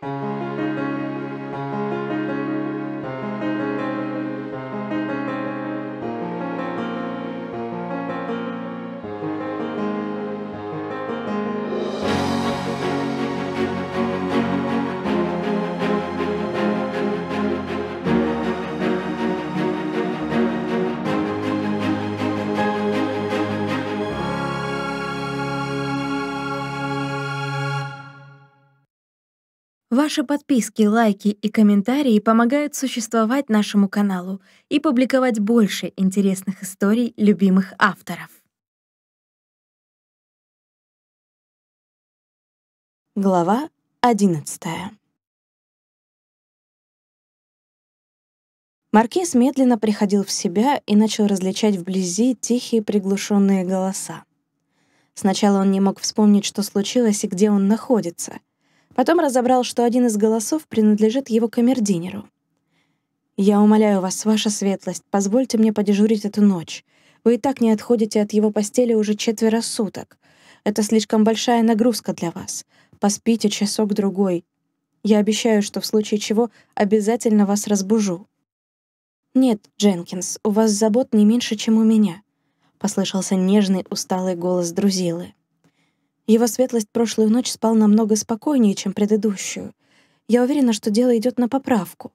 thank you Ваши подписки, лайки и комментарии помогают существовать нашему каналу и публиковать больше интересных историй любимых авторов. Глава 11. Маркиз медленно приходил в себя и начал различать вблизи тихие приглушенные голоса. Сначала он не мог вспомнить, что случилось и где он находится — Потом разобрал, что один из голосов принадлежит его камердинеру. «Я умоляю вас, ваша светлость, позвольте мне подежурить эту ночь. Вы и так не отходите от его постели уже четверо суток. Это слишком большая нагрузка для вас. Поспите часок-другой. Я обещаю, что в случае чего обязательно вас разбужу». «Нет, Дженкинс, у вас забот не меньше, чем у меня», — послышался нежный усталый голос Друзилы. Его светлость прошлую ночь спал намного спокойнее, чем предыдущую. Я уверена, что дело идет на поправку.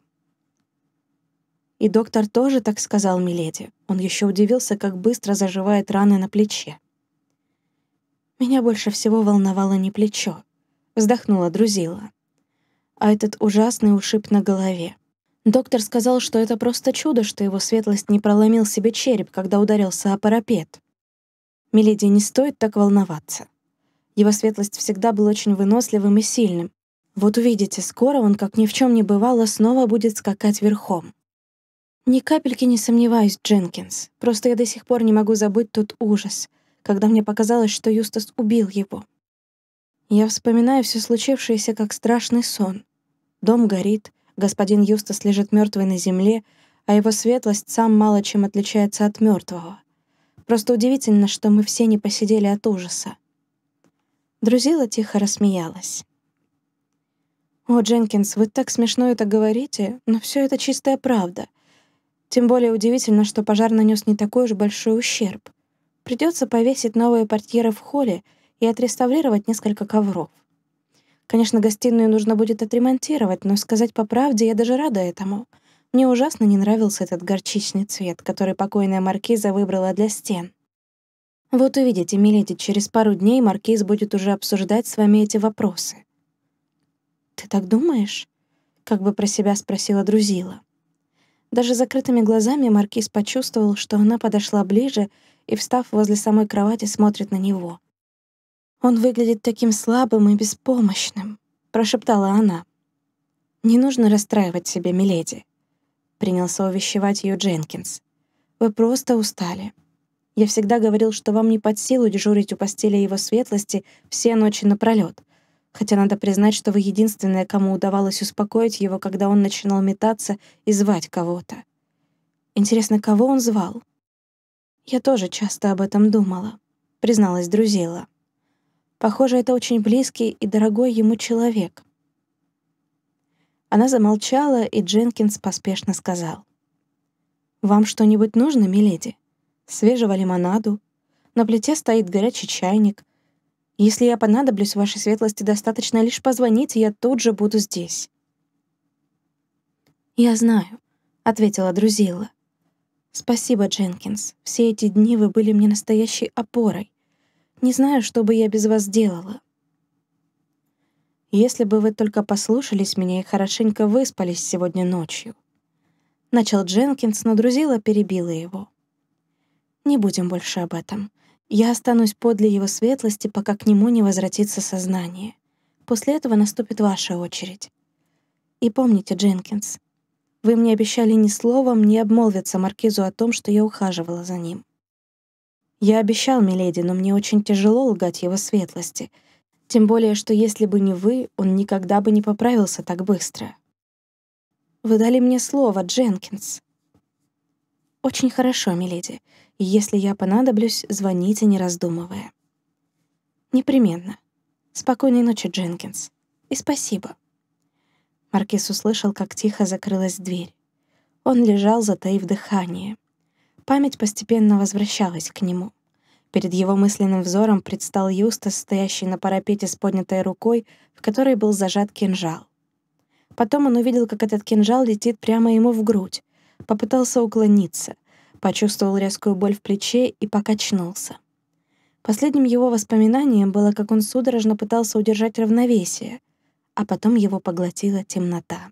И доктор тоже так сказал Миледи. Он еще удивился, как быстро заживает раны на плече. Меня больше всего волновало не плечо. Вздохнула Друзила. А этот ужасный ушиб на голове. Доктор сказал, что это просто чудо, что его светлость не проломил себе череп, когда ударился о парапет. Миледи, не стоит так волноваться. Его светлость всегда был очень выносливым и сильным. Вот увидите, скоро он, как ни в чем не бывало, снова будет скакать верхом. Ни капельки не сомневаюсь, Дженкинс. Просто я до сих пор не могу забыть тот ужас, когда мне показалось, что Юстас убил его. Я вспоминаю все случившееся как страшный сон. Дом горит, господин Юстас лежит мертвый на земле, а его светлость сам мало чем отличается от мертвого. Просто удивительно, что мы все не посидели от ужаса. Друзила тихо рассмеялась. «О, Дженкинс, вы так смешно это говорите, но все это чистая правда. Тем более удивительно, что пожар нанес не такой уж большой ущерб. Придется повесить новые портьеры в холле и отреставрировать несколько ковров. Конечно, гостиную нужно будет отремонтировать, но сказать по правде, я даже рада этому. Мне ужасно не нравился этот горчичный цвет, который покойная маркиза выбрала для стен. Вот увидите, миледи, через пару дней маркиз будет уже обсуждать с вами эти вопросы. «Ты так думаешь?» — как бы про себя спросила Друзила. Даже закрытыми глазами маркиз почувствовал, что она подошла ближе и, встав возле самой кровати, смотрит на него. «Он выглядит таким слабым и беспомощным», — прошептала она. «Не нужно расстраивать себя, миледи», — принялся увещевать ее Дженкинс. «Вы просто устали. Я всегда говорил, что вам не под силу дежурить у постели его светлости все ночи напролет. Хотя надо признать, что вы единственная, кому удавалось успокоить его, когда он начинал метаться и звать кого-то. Интересно, кого он звал? Я тоже часто об этом думала, призналась Друзила. Похоже, это очень близкий и дорогой ему человек. Она замолчала, и Дженкинс поспешно сказал. «Вам что-нибудь нужно, миледи?» свежего лимонаду. На плите стоит горячий чайник. Если я понадоблюсь вашей светлости, достаточно лишь позвонить, и я тут же буду здесь». «Я знаю», — ответила Друзила. «Спасибо, Дженкинс. Все эти дни вы были мне настоящей опорой. Не знаю, что бы я без вас делала». «Если бы вы только послушались меня и хорошенько выспались сегодня ночью», — начал Дженкинс, но Друзила перебила его. Не будем больше об этом. Я останусь подле его светлости, пока к нему не возвратится сознание. После этого наступит ваша очередь. И помните, Дженкинс, вы мне обещали ни словом не обмолвиться маркизу о том, что я ухаживала за ним. Я обещал, миледи, но мне очень тяжело лгать его светлости. Тем более, что если бы не вы, он никогда бы не поправился так быстро. Вы дали мне слово, Дженкинс. Очень хорошо, миледи. И если я понадоблюсь, звоните, не раздумывая. Непременно. Спокойной ночи, Дженкинс. И спасибо. Маркиз услышал, как тихо закрылась дверь. Он лежал, затаив дыхание. Память постепенно возвращалась к нему. Перед его мысленным взором предстал Юстас, стоящий на парапете с поднятой рукой, в которой был зажат кинжал. Потом он увидел, как этот кинжал летит прямо ему в грудь. Попытался уклониться — Почувствовал резкую боль в плече и покачнулся. Последним его воспоминанием было, как он судорожно пытался удержать равновесие, а потом его поглотила темнота.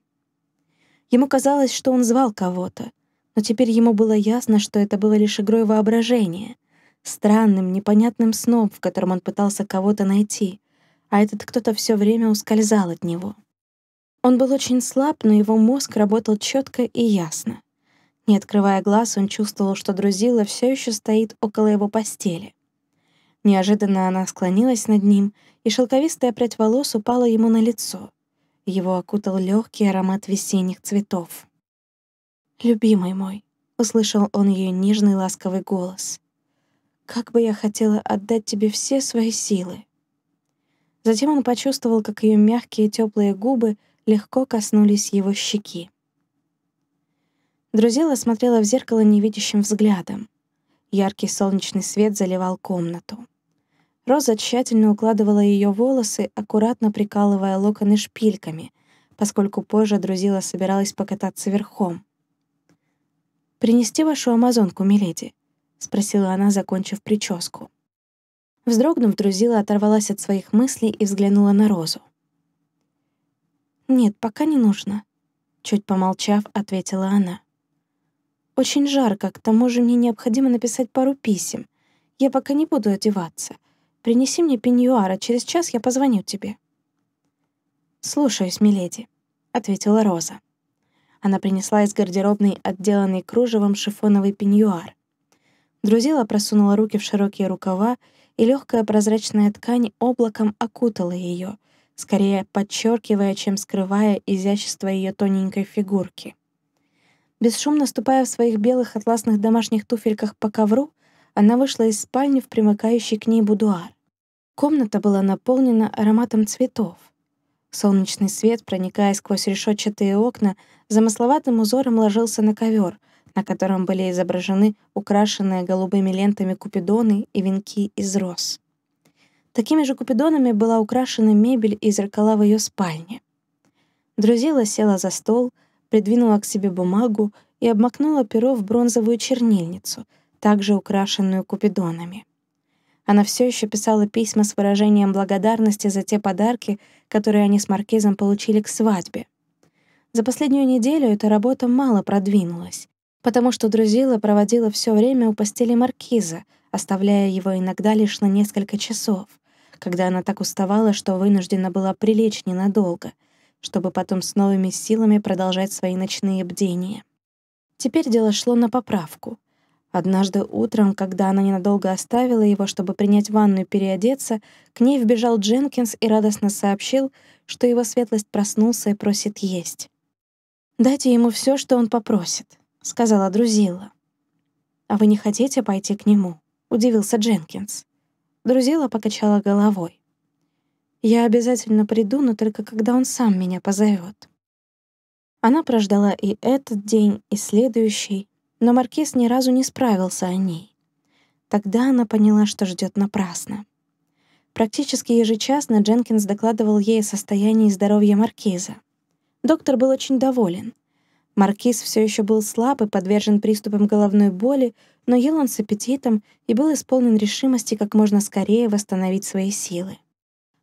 Ему казалось, что он звал кого-то, но теперь ему было ясно, что это было лишь игрой воображения, странным, непонятным сном, в котором он пытался кого-то найти, а этот кто-то все время ускользал от него. Он был очень слаб, но его мозг работал четко и ясно. Не открывая глаз, он чувствовал, что Друзила все еще стоит около его постели. Неожиданно она склонилась над ним, и шелковистая прядь волос упала ему на лицо. Его окутал легкий аромат весенних цветов. «Любимый мой», — услышал он ее нежный ласковый голос, — «как бы я хотела отдать тебе все свои силы». Затем он почувствовал, как ее мягкие теплые губы легко коснулись его щеки. Друзила смотрела в зеркало невидящим взглядом. Яркий солнечный свет заливал комнату. Роза тщательно укладывала ее волосы, аккуратно прикалывая локоны шпильками, поскольку позже Друзила собиралась покататься верхом. «Принести вашу амазонку, миледи?» — спросила она, закончив прическу. Вздрогнув, Друзила оторвалась от своих мыслей и взглянула на Розу. «Нет, пока не нужно», — чуть помолчав, ответила она. Очень жарко, к тому же мне необходимо написать пару писем. Я пока не буду одеваться. Принеси мне пеньюара, через час я позвоню тебе». «Слушаюсь, миледи», — ответила Роза. Она принесла из гардеробной отделанный кружевом шифоновый пеньюар. Друзила просунула руки в широкие рукава, и легкая прозрачная ткань облаком окутала ее, скорее подчеркивая, чем скрывая изящество ее тоненькой фигурки. Бесшумно ступая в своих белых атласных домашних туфельках по ковру, она вышла из спальни в примыкающий к ней будуар. Комната была наполнена ароматом цветов. Солнечный свет, проникая сквозь решетчатые окна, замысловатым узором ложился на ковер, на котором были изображены украшенные голубыми лентами купидоны и венки из роз. Такими же купидонами была украшена мебель и зеркала в ее спальне. Друзила села за стол — придвинула к себе бумагу и обмакнула перо в бронзовую чернильницу, также украшенную купидонами. Она все еще писала письма с выражением благодарности за те подарки, которые они с Маркизом получили к свадьбе. За последнюю неделю эта работа мало продвинулась, потому что Друзила проводила все время у постели Маркиза, оставляя его иногда лишь на несколько часов, когда она так уставала, что вынуждена была прилечь ненадолго — чтобы потом с новыми силами продолжать свои ночные бдения. Теперь дело шло на поправку. Однажды утром, когда она ненадолго оставила его, чтобы принять ванну и переодеться, к ней вбежал Дженкинс и радостно сообщил, что его светлость проснулся и просит есть. «Дайте ему все, что он попросит», — сказала Друзила. «А вы не хотите пойти к нему?» — удивился Дженкинс. Друзила покачала головой. Я обязательно приду, но только когда он сам меня позовет. Она прождала и этот день, и следующий, но Маркиз ни разу не справился о ней. Тогда она поняла, что ждет напрасно. Практически ежечасно Дженкинс докладывал ей о состоянии здоровья Маркиза. Доктор был очень доволен. Маркиз все еще был слаб и подвержен приступам головной боли, но ел он с аппетитом и был исполнен решимости как можно скорее восстановить свои силы.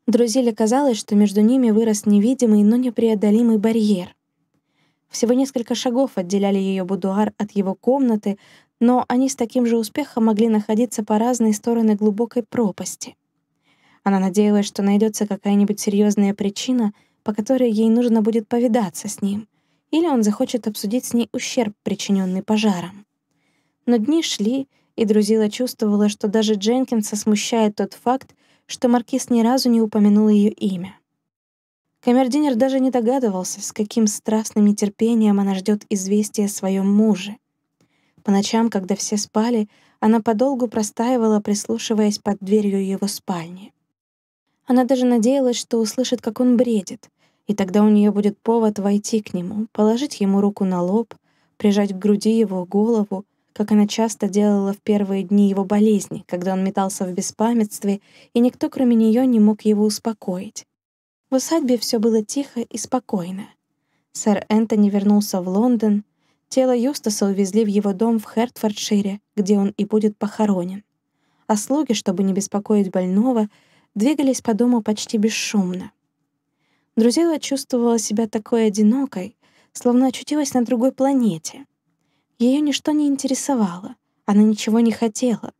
Друзиле казалось, что между ними вырос невидимый, но непреодолимый барьер. Всего несколько шагов отделяли ее будуар от его комнаты, но они с таким же успехом могли находиться по разные стороны глубокой пропасти. Она надеялась, что найдется какая-нибудь серьезная причина, по которой ей нужно будет повидаться с ним, или он захочет обсудить с ней ущерб, причиненный пожаром. Но дни шли, и Друзила чувствовала, что даже Дженкинса смущает тот факт, что маркиз ни разу не упомянул ее имя. Камердинер даже не догадывался, с каким страстным нетерпением она ждет известия о своем муже. По ночам, когда все спали, она подолгу простаивала, прислушиваясь под дверью его спальни. Она даже надеялась, что услышит, как он бредит, и тогда у нее будет повод войти к нему, положить ему руку на лоб, прижать к груди его голову, как она часто делала в первые дни его болезни, когда он метался в беспамятстве, и никто, кроме нее, не мог его успокоить. В усадьбе все было тихо и спокойно. Сэр Энтони вернулся в Лондон, тело Юстаса увезли в его дом в Хертфордшире, где он и будет похоронен. А слуги, чтобы не беспокоить больного, двигались по дому почти бесшумно. Друзела чувствовала себя такой одинокой, словно очутилась на другой планете — ее ничто не интересовало, она ничего не хотела.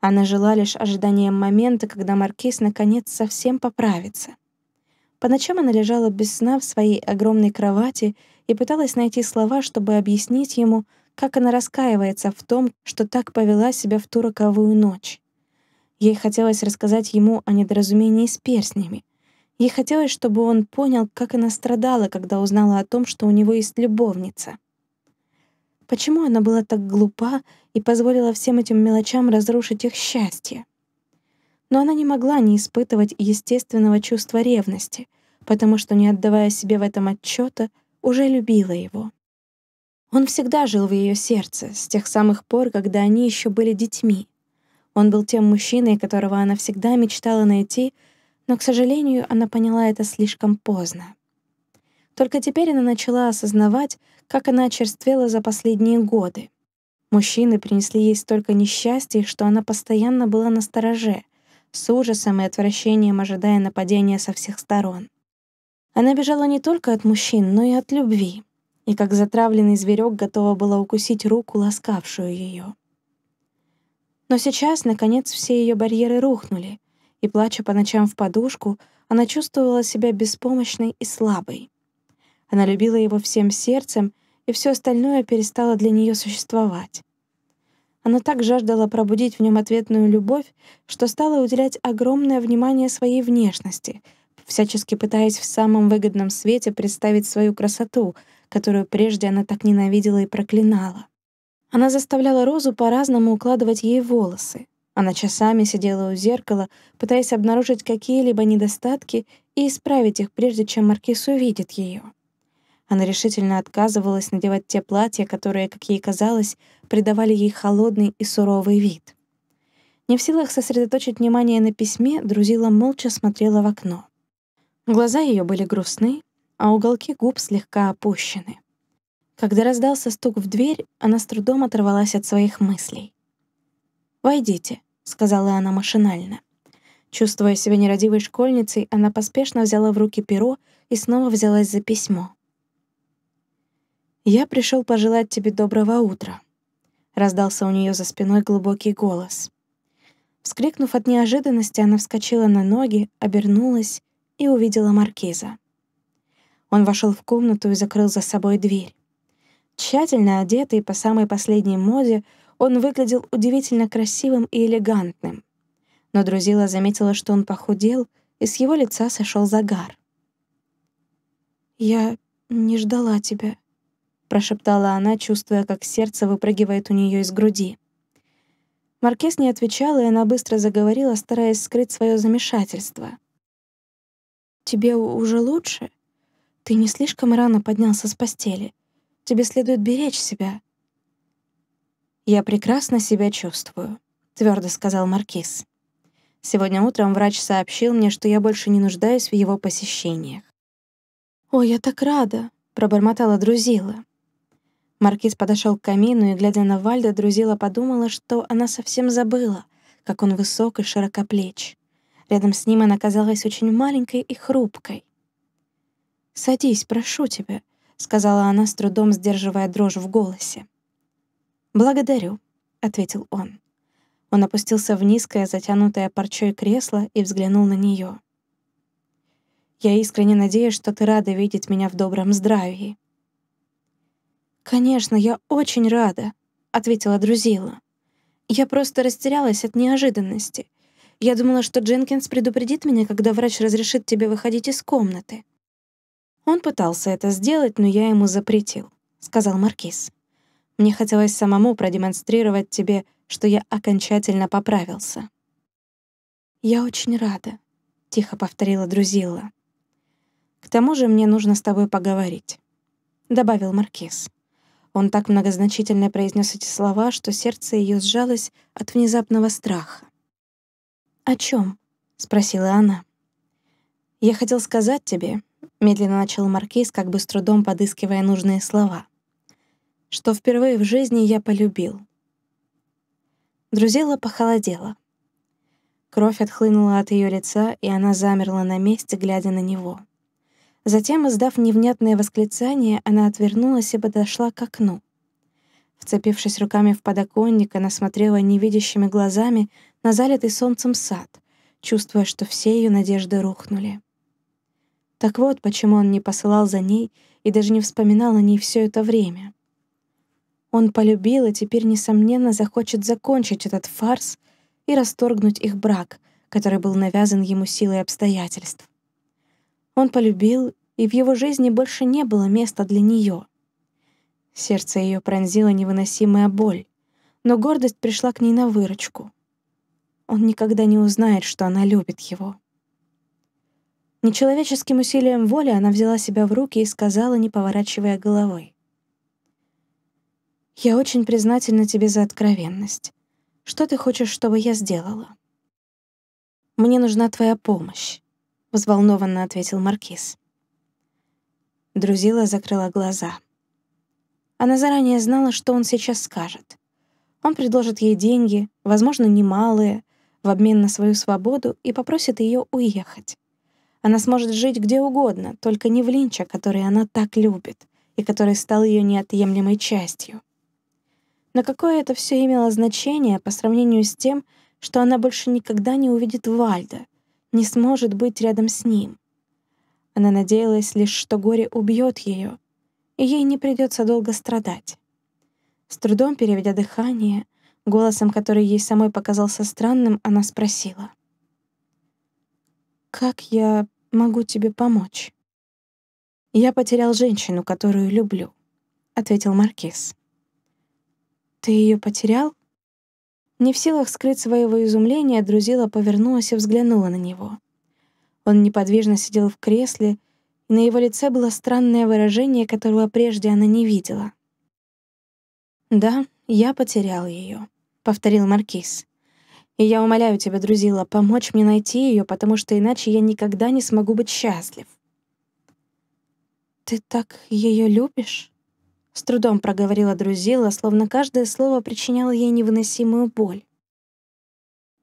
Она жила лишь ожиданием момента, когда Маркиз наконец совсем поправится. По ночам она лежала без сна в своей огромной кровати и пыталась найти слова, чтобы объяснить ему, как она раскаивается в том, что так повела себя в ту роковую ночь. Ей хотелось рассказать ему о недоразумении с перстнями. Ей хотелось, чтобы он понял, как она страдала, когда узнала о том, что у него есть любовница. Почему она была так глупа и позволила всем этим мелочам разрушить их счастье? Но она не могла не испытывать естественного чувства ревности, потому что, не отдавая себе в этом отчета, уже любила его. Он всегда жил в ее сердце, с тех самых пор, когда они еще были детьми. Он был тем мужчиной, которого она всегда мечтала найти, но, к сожалению, она поняла это слишком поздно. Только теперь она начала осознавать, как она очерствела за последние годы. Мужчины принесли ей столько несчастья, что она постоянно была на стороже, с ужасом и отвращением ожидая нападения со всех сторон. Она бежала не только от мужчин, но и от любви, и как затравленный зверек готова была укусить руку, ласкавшую ее. Но сейчас, наконец, все ее барьеры рухнули, и, плача по ночам в подушку, она чувствовала себя беспомощной и слабой. Она любила его всем сердцем, и все остальное перестало для нее существовать. Она так жаждала пробудить в нем ответную любовь, что стала уделять огромное внимание своей внешности, всячески пытаясь в самом выгодном свете представить свою красоту, которую прежде она так ненавидела и проклинала. Она заставляла Розу по-разному укладывать ей волосы. Она часами сидела у зеркала, пытаясь обнаружить какие-либо недостатки и исправить их, прежде чем Маркиз увидит ее. Она решительно отказывалась надевать те платья, которые, как ей казалось, придавали ей холодный и суровый вид. Не в силах сосредоточить внимание на письме, Друзила молча смотрела в окно. Глаза ее были грустны, а уголки губ слегка опущены. Когда раздался стук в дверь, она с трудом оторвалась от своих мыслей. «Войдите», — сказала она машинально. Чувствуя себя нерадивой школьницей, она поспешно взяла в руки перо и снова взялась за письмо. «Я пришел пожелать тебе доброго утра», — раздался у нее за спиной глубокий голос. Вскрикнув от неожиданности, она вскочила на ноги, обернулась и увидела маркиза. Он вошел в комнату и закрыл за собой дверь. Тщательно одетый по самой последней моде, он выглядел удивительно красивым и элегантным. Но Друзила заметила, что он похудел, и с его лица сошел загар. «Я не ждала тебя», прошептала она, чувствуя, как сердце выпрыгивает у нее из груди. Маркиз не отвечал, и она быстро заговорила, стараясь скрыть свое замешательство. «Тебе уже лучше? Ты не слишком рано поднялся с постели. Тебе следует беречь себя». «Я прекрасно себя чувствую», — твердо сказал Маркиз. «Сегодня утром врач сообщил мне, что я больше не нуждаюсь в его посещениях». «Ой, я так рада», — пробормотала Друзила. Маркиз подошел к камину и, глядя на Вальда, Друзила подумала, что она совсем забыла, как он высок и широкоплеч. Рядом с ним она казалась очень маленькой и хрупкой. «Садись, прошу тебя», — сказала она, с трудом сдерживая дрожь в голосе. «Благодарю», — ответил он. Он опустился в низкое, затянутое парчой кресло и взглянул на нее. «Я искренне надеюсь, что ты рада видеть меня в добром здравии», «Конечно, я очень рада», — ответила Друзила. «Я просто растерялась от неожиданности. Я думала, что Дженкинс предупредит меня, когда врач разрешит тебе выходить из комнаты». «Он пытался это сделать, но я ему запретил», — сказал Маркиз. «Мне хотелось самому продемонстрировать тебе, что я окончательно поправился». «Я очень рада», — тихо повторила Друзила. «К тому же мне нужно с тобой поговорить», — добавил Маркиз. Он так многозначительно произнес эти слова, что сердце ее сжалось от внезапного страха. «О чем? спросила она. «Я хотел сказать тебе», — медленно начал Маркиз, как бы с трудом подыскивая нужные слова, «что впервые в жизни я полюбил». Друзела похолодела. Кровь отхлынула от ее лица, и она замерла на месте, глядя на него. Затем, издав невнятное восклицание, она отвернулась и подошла к окну. Вцепившись руками в подоконник, она смотрела невидящими глазами на залитый солнцем сад, чувствуя, что все ее надежды рухнули. Так вот, почему он не посылал за ней и даже не вспоминал о ней все это время. Он полюбил и теперь, несомненно, захочет закончить этот фарс и расторгнуть их брак, который был навязан ему силой обстоятельств. Он полюбил, и в его жизни больше не было места для нее. Сердце ее пронзило невыносимая боль, но гордость пришла к ней на выручку. Он никогда не узнает, что она любит его. Нечеловеческим усилием воли она взяла себя в руки и сказала, не поворачивая головой. «Я очень признательна тебе за откровенность. Что ты хочешь, чтобы я сделала?» «Мне нужна твоя помощь взволнованно ответил маркиз. Друзила закрыла глаза. Она заранее знала, что он сейчас скажет. Он предложит ей деньги, возможно, немалые, в обмен на свою свободу и попросит ее уехать. Она сможет жить где угодно, только не в Линча, который она так любит и который стал ее неотъемлемой частью. Но какое это все имело значение по сравнению с тем, что она больше никогда не увидит Вальда, не сможет быть рядом с ним. Она надеялась лишь, что горе убьет ее, и ей не придется долго страдать. С трудом переведя дыхание, голосом, который ей самой показался странным, она спросила. «Как я могу тебе помочь?» «Я потерял женщину, которую люблю», — ответил Маркиз. «Ты ее потерял?» Не в силах скрыть своего изумления, Друзила повернулась и взглянула на него. Он неподвижно сидел в кресле, и на его лице было странное выражение, которого прежде она не видела. «Да, я потерял ее», — повторил Маркиз. «И я умоляю тебя, Друзила, помочь мне найти ее, потому что иначе я никогда не смогу быть счастлив». «Ты так ее любишь?» С трудом проговорила Друзила, словно каждое слово причиняло ей невыносимую боль.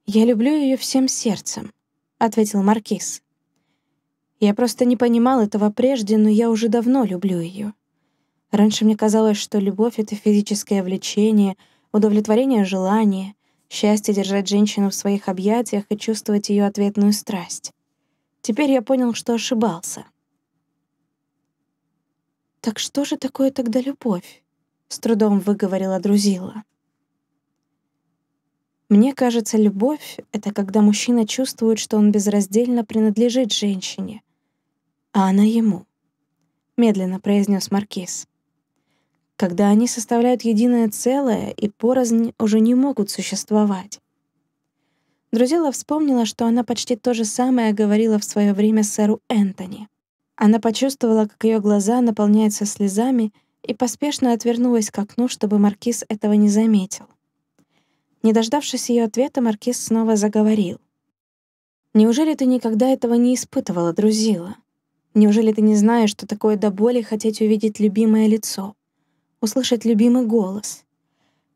«Я люблю ее всем сердцем», — ответил Маркиз. «Я просто не понимал этого прежде, но я уже давно люблю ее. Раньше мне казалось, что любовь — это физическое влечение, удовлетворение желания, счастье держать женщину в своих объятиях и чувствовать ее ответную страсть. Теперь я понял, что ошибался. «Так что же такое тогда любовь?» — с трудом выговорила Друзила. «Мне кажется, любовь — это когда мужчина чувствует, что он безраздельно принадлежит женщине, а она ему», — медленно произнес Маркиз. «Когда они составляют единое целое и порознь уже не могут существовать». Друзила вспомнила, что она почти то же самое говорила в свое время сэру Энтони — она почувствовала, как ее глаза наполняются слезами, и поспешно отвернулась к окну, чтобы Маркиз этого не заметил. Не дождавшись ее ответа, Маркиз снова заговорил. «Неужели ты никогда этого не испытывала, друзила? Неужели ты не знаешь, что такое до боли хотеть увидеть любимое лицо, услышать любимый голос?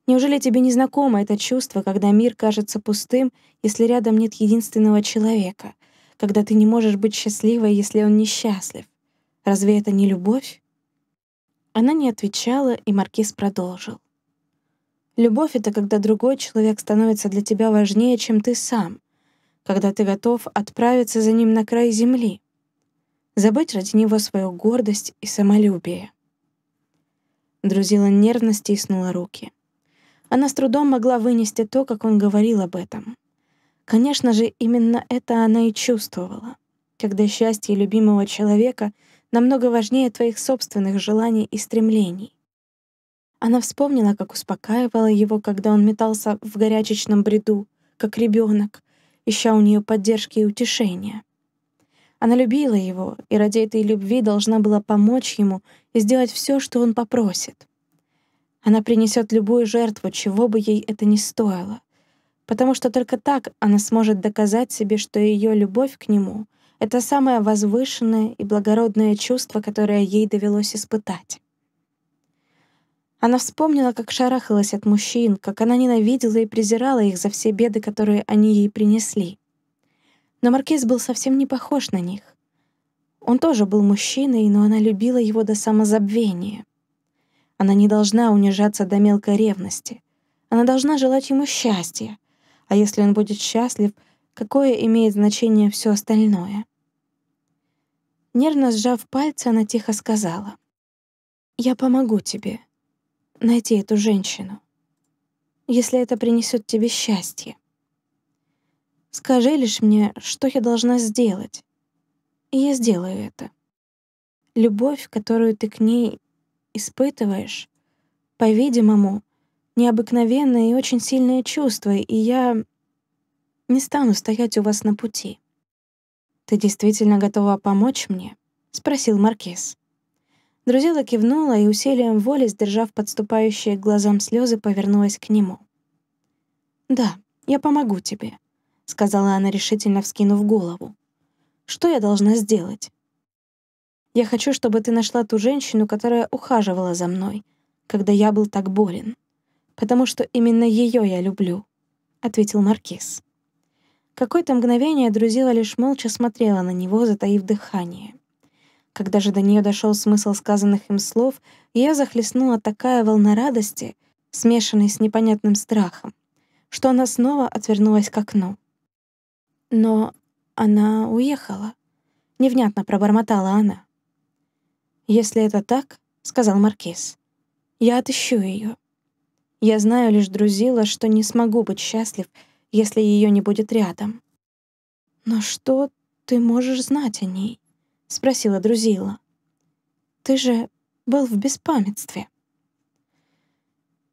Неужели тебе не знакомо это чувство, когда мир кажется пустым, если рядом нет единственного человека — когда ты не можешь быть счастливой, если он несчастлив. Разве это не любовь?» Она не отвечала, и Маркиз продолжил. «Любовь — это когда другой человек становится для тебя важнее, чем ты сам, когда ты готов отправиться за ним на край земли, забыть ради него свою гордость и самолюбие». Друзила нервно стиснула руки. Она с трудом могла вынести то, как он говорил об этом. Конечно же, именно это она и чувствовала. Когда счастье любимого человека намного важнее твоих собственных желаний и стремлений. Она вспомнила, как успокаивала его, когда он метался в горячечном бреду, как ребенок, ища у нее поддержки и утешения. Она любила его, и ради этой любви должна была помочь ему и сделать все, что он попросит. Она принесет любую жертву, чего бы ей это ни стоило потому что только так она сможет доказать себе, что ее любовь к нему — это самое возвышенное и благородное чувство, которое ей довелось испытать. Она вспомнила, как шарахалась от мужчин, как она ненавидела и презирала их за все беды, которые они ей принесли. Но Маркиз был совсем не похож на них. Он тоже был мужчиной, но она любила его до самозабвения. Она не должна унижаться до мелкой ревности. Она должна желать ему счастья, а если он будет счастлив, какое имеет значение все остальное? Нервно сжав пальцы, она тихо сказала. «Я помогу тебе найти эту женщину, если это принесет тебе счастье. Скажи лишь мне, что я должна сделать, и я сделаю это. Любовь, которую ты к ней испытываешь, по-видимому, — необыкновенное и очень сильное чувство, и я не стану стоять у вас на пути». «Ты действительно готова помочь мне?» — спросил Маркиз. Друзила кивнула и усилием воли, сдержав подступающие к глазам слезы, повернулась к нему. «Да, я помогу тебе», — сказала она, решительно вскинув голову. «Что я должна сделать?» «Я хочу, чтобы ты нашла ту женщину, которая ухаживала за мной, когда я был так болен» потому что именно ее я люблю», — ответил Маркиз. Какое-то мгновение Друзила лишь молча смотрела на него, затаив дыхание. Когда же до нее дошел смысл сказанных им слов, ее захлестнула такая волна радости, смешанной с непонятным страхом, что она снова отвернулась к окну. Но она уехала. Невнятно пробормотала она. «Если это так, — сказал Маркиз, — я отыщу ее. Я знаю лишь, Друзила, что не смогу быть счастлив, если ее не будет рядом. «Но что ты можешь знать о ней?» — спросила Друзила. «Ты же был в беспамятстве».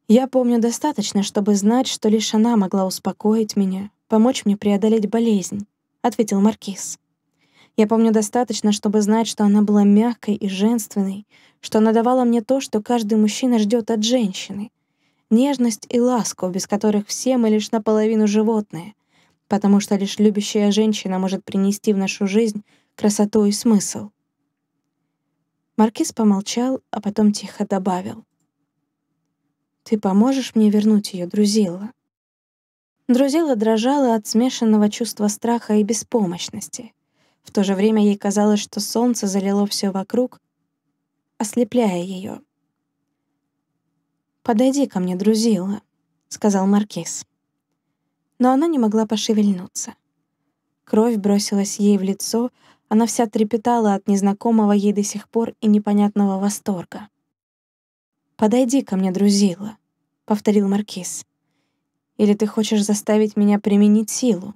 Я помню достаточно, чтобы знать, что лишь она могла успокоить меня, помочь мне преодолеть болезнь», — ответил Маркиз. «Я помню достаточно, чтобы знать, что она была мягкой и женственной, что она давала мне то, что каждый мужчина ждет от женщины — нежность и ласку, без которых все мы лишь наполовину животные, потому что лишь любящая женщина может принести в нашу жизнь красоту и смысл. Маркиз помолчал, а потом тихо добавил. «Ты поможешь мне вернуть ее, Друзила?» Друзила дрожала от смешанного чувства страха и беспомощности. В то же время ей казалось, что солнце залило все вокруг, ослепляя ее. «Подойди ко мне, друзила», — сказал Маркиз. Но она не могла пошевельнуться. Кровь бросилась ей в лицо, она вся трепетала от незнакомого ей до сих пор и непонятного восторга. «Подойди ко мне, друзила», — повторил Маркиз. «Или ты хочешь заставить меня применить силу?»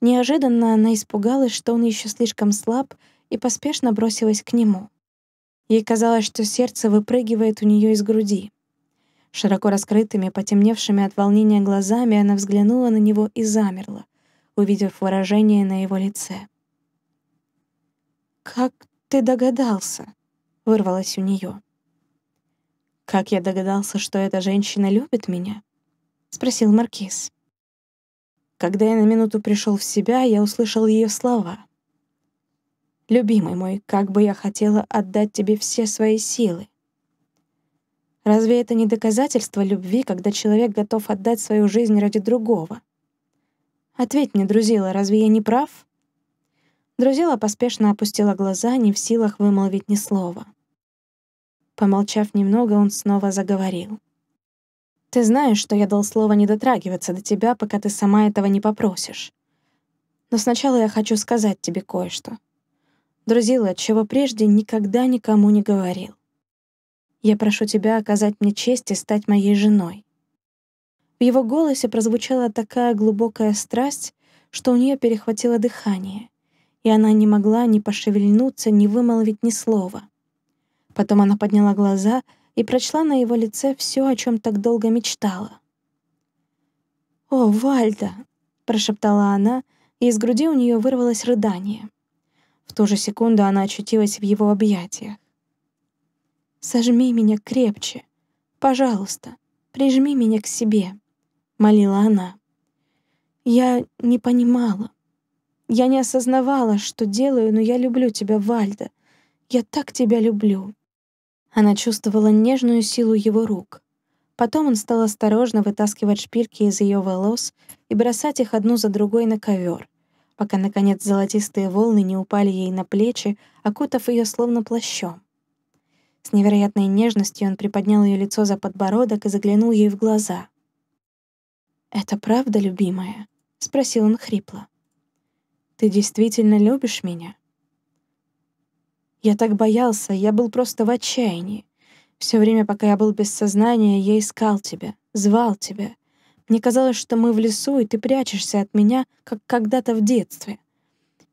Неожиданно она испугалась, что он еще слишком слаб, и поспешно бросилась к нему. Ей казалось, что сердце выпрыгивает у нее из груди. Широко раскрытыми, потемневшими от волнения глазами она взглянула на него и замерла, увидев выражение на его лице. «Как ты догадался?» — вырвалось у нее. «Как я догадался, что эта женщина любит меня?» — спросил Маркиз. Когда я на минуту пришел в себя, я услышал ее слова. «Любимый мой, как бы я хотела отдать тебе все свои силы. Разве это не доказательство любви, когда человек готов отдать свою жизнь ради другого? Ответь мне, Друзила, разве я не прав? Друзила поспешно опустила глаза, не в силах вымолвить ни слова. Помолчав немного, он снова заговорил. «Ты знаешь, что я дал слово не дотрагиваться до тебя, пока ты сама этого не попросишь. Но сначала я хочу сказать тебе кое-что. Друзила, чего прежде никогда никому не говорил. Я прошу тебя оказать мне честь и стать моей женой». В его голосе прозвучала такая глубокая страсть, что у нее перехватило дыхание, и она не могла ни пошевельнуться, ни вымолвить ни слова. Потом она подняла глаза и прочла на его лице все, о чем так долго мечтала. «О, Вальда!» — прошептала она, и из груди у нее вырвалось рыдание. В ту же секунду она очутилась в его объятиях сожми меня крепче. Пожалуйста, прижми меня к себе», — молила она. Я не понимала. Я не осознавала, что делаю, но я люблю тебя, Вальда. Я так тебя люблю. Она чувствовала нежную силу его рук. Потом он стал осторожно вытаскивать шпильки из ее волос и бросать их одну за другой на ковер, пока, наконец, золотистые волны не упали ей на плечи, окутав ее словно плащом. С невероятной нежностью он приподнял ее лицо за подбородок и заглянул ей в глаза. «Это правда, любимая?» — спросил он хрипло. «Ты действительно любишь меня?» Я так боялся, я был просто в отчаянии. Все время, пока я был без сознания, я искал тебя, звал тебя. Мне казалось, что мы в лесу, и ты прячешься от меня, как когда-то в детстве.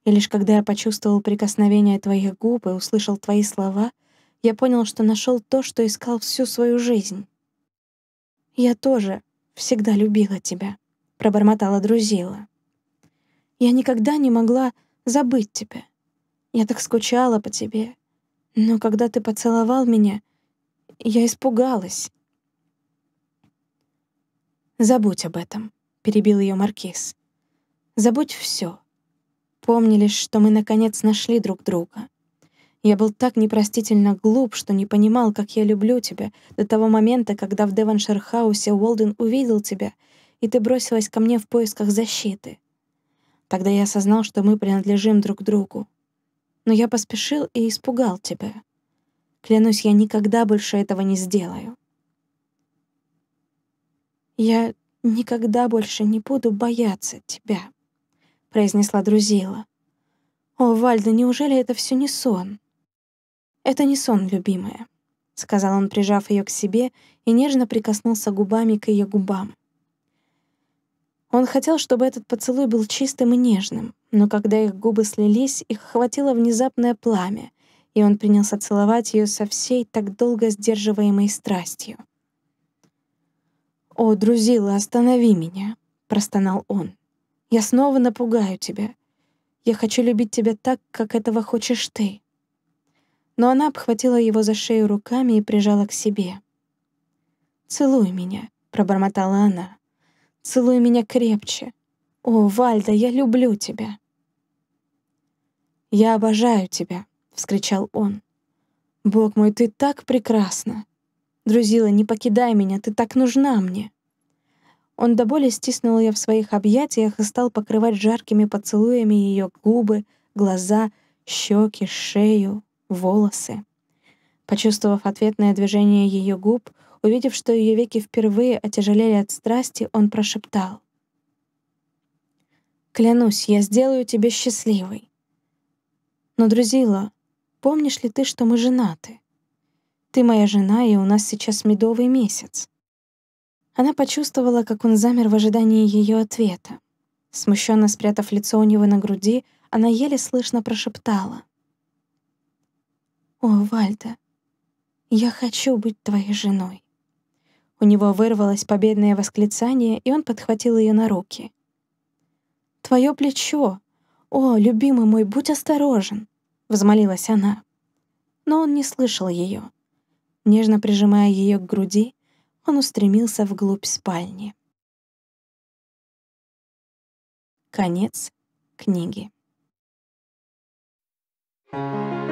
И лишь когда я почувствовал прикосновение твоих губ и услышал твои слова — я понял, что нашел то, что искал всю свою жизнь. «Я тоже всегда любила тебя», — пробормотала Друзила. «Я никогда не могла забыть тебя. Я так скучала по тебе. Но когда ты поцеловал меня, я испугалась». «Забудь об этом», — перебил ее Маркиз. «Забудь все. Помни лишь, что мы наконец нашли друг друга. Я был так непростительно глуп, что не понимал, как я люблю тебя, до того момента, когда в Девоншир-хаусе Уолден увидел тебя, и ты бросилась ко мне в поисках защиты. Тогда я осознал, что мы принадлежим друг другу. Но я поспешил и испугал тебя. Клянусь, я никогда больше этого не сделаю. «Я никогда больше не буду бояться тебя», — произнесла Друзила. «О, Вальда, неужели это все не сон?» «Это не сон, любимая», — сказал он, прижав ее к себе и нежно прикоснулся губами к ее губам. Он хотел, чтобы этот поцелуй был чистым и нежным, но когда их губы слились, их охватило внезапное пламя, и он принялся целовать ее со всей так долго сдерживаемой страстью. «О, Друзила, останови меня!» — простонал он. «Я снова напугаю тебя. Я хочу любить тебя так, как этого хочешь ты но она обхватила его за шею руками и прижала к себе. «Целуй меня», — пробормотала она. «Целуй меня крепче. О, Вальда, я люблю тебя». «Я обожаю тебя», — вскричал он. «Бог мой, ты так прекрасна! Друзила, не покидай меня, ты так нужна мне!» Он до боли стиснул ее в своих объятиях и стал покрывать жаркими поцелуями ее губы, глаза, щеки, шею, волосы. Почувствовав ответное движение ее губ, увидев, что ее веки впервые отяжелели от страсти, он прошептал. «Клянусь, я сделаю тебя счастливой. Но, друзила, помнишь ли ты, что мы женаты? Ты моя жена, и у нас сейчас медовый месяц». Она почувствовала, как он замер в ожидании ее ответа. Смущенно спрятав лицо у него на груди, она еле слышно прошептала. «О, Вальда, я хочу быть твоей женой». У него вырвалось победное восклицание, и он подхватил ее на руки. «Твое плечо! О, любимый мой, будь осторожен!» — взмолилась она. Но он не слышал ее. Нежно прижимая ее к груди, он устремился вглубь спальни. Конец книги. Thank you.